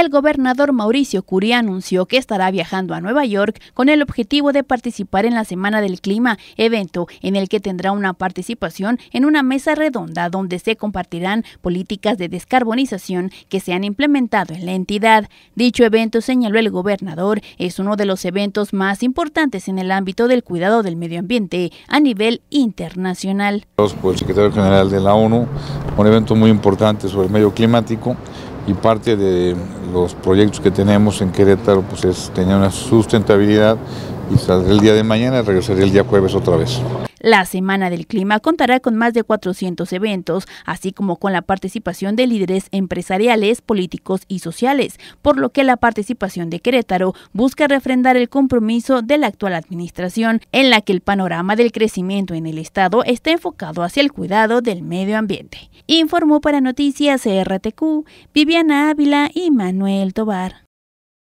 el gobernador Mauricio Curia anunció que estará viajando a Nueva York con el objetivo de participar en la Semana del Clima, evento en el que tendrá una participación en una mesa redonda donde se compartirán políticas de descarbonización que se han implementado en la entidad. Dicho evento, señaló el gobernador, es uno de los eventos más importantes en el ámbito del cuidado del medio ambiente a nivel internacional. Pues, el secretario general de la ONU, un evento muy importante sobre el medio climático y parte de los proyectos que tenemos en Querétaro pues es tener una sustentabilidad y saldré el día de mañana, y regresaré el día jueves otra vez. La Semana del Clima contará con más de 400 eventos, así como con la participación de líderes empresariales, políticos y sociales, por lo que la participación de Querétaro busca refrendar el compromiso de la actual administración, en la que el panorama del crecimiento en el Estado está enfocado hacia el cuidado del medio ambiente. Informó para Noticias RTQ Viviana Ávila y Manuel Tobar.